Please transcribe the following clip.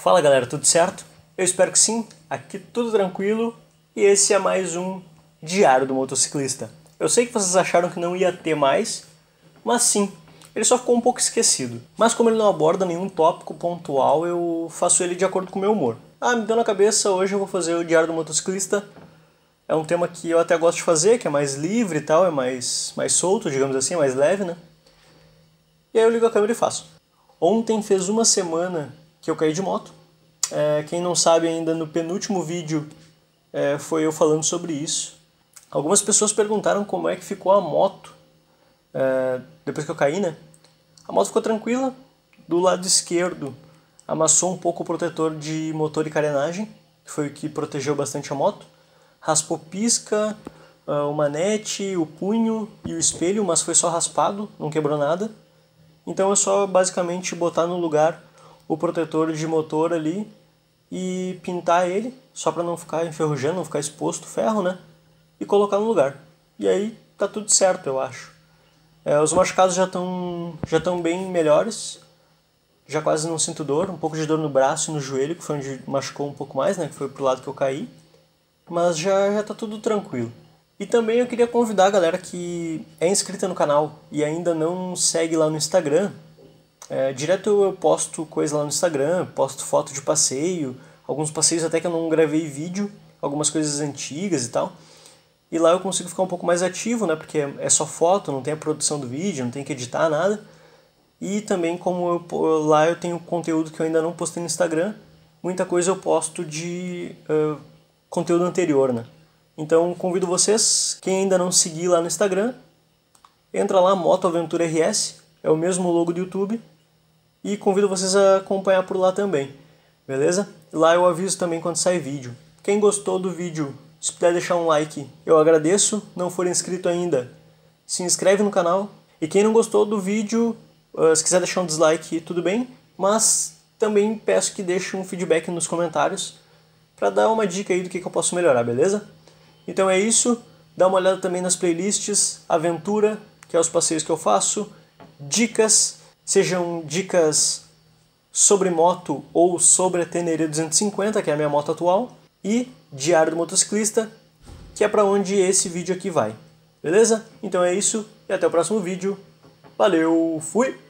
Fala galera, tudo certo? Eu espero que sim, aqui tudo tranquilo e esse é mais um Diário do Motociclista. Eu sei que vocês acharam que não ia ter mais, mas sim, ele só ficou um pouco esquecido. Mas como ele não aborda nenhum tópico pontual, eu faço ele de acordo com o meu humor. Ah, me deu na cabeça, hoje eu vou fazer o Diário do Motociclista. É um tema que eu até gosto de fazer, que é mais livre e tal, é mais, mais solto, digamos assim, é mais leve, né? E aí eu ligo a câmera e faço. Ontem fez uma semana que eu caí de moto. É, quem não sabe ainda, no penúltimo vídeo é, foi eu falando sobre isso. Algumas pessoas perguntaram como é que ficou a moto é, depois que eu caí, né? A moto ficou tranquila. Do lado esquerdo, amassou um pouco o protetor de motor e carenagem, que foi o que protegeu bastante a moto. Raspou pisca, é, o manete, o punho e o espelho, mas foi só raspado, não quebrou nada. Então é só basicamente botar no lugar o protetor de motor ali e pintar ele, só para não ficar enferrujando, não ficar exposto o ferro, né? E colocar no lugar. E aí tá tudo certo, eu acho. É, os machucados já estão já tão bem melhores, já quase não sinto dor, um pouco de dor no braço e no joelho, que foi onde machucou um pouco mais, né? Que foi pro lado que eu caí. Mas já, já tá tudo tranquilo. E também eu queria convidar a galera que é inscrita no canal e ainda não segue lá no Instagram, é, direto eu posto coisa lá no Instagram, posto foto de passeio, alguns passeios até que eu não gravei vídeo, algumas coisas antigas e tal. E lá eu consigo ficar um pouco mais ativo, né? Porque é só foto, não tem a produção do vídeo, não tem que editar nada. E também como eu, lá eu tenho conteúdo que eu ainda não postei no Instagram, muita coisa eu posto de uh, conteúdo anterior, né? Então convido vocês, quem ainda não seguir lá no Instagram, entra lá Moto Aventura RS, é o mesmo logo do YouTube, e convido vocês a acompanhar por lá também, beleza? Lá eu aviso também quando sai vídeo. Quem gostou do vídeo, se puder deixar um like, eu agradeço. Não for inscrito ainda, se inscreve no canal. E quem não gostou do vídeo, ah, se quiser deixar um dislike, tudo bem, mas também peço que deixe um feedback nos comentários para dar uma dica aí do que, que eu posso melhorar, beleza? Então é isso. Dá uma olhada também nas playlists Aventura, que é os passeios que eu faço, Dicas, sejam dicas sobre moto ou sobre a Tenere 250, que é a minha moto atual, e Diário do Motociclista, que é para onde esse vídeo aqui vai. Beleza? Então é isso e até o próximo vídeo. Valeu, fui!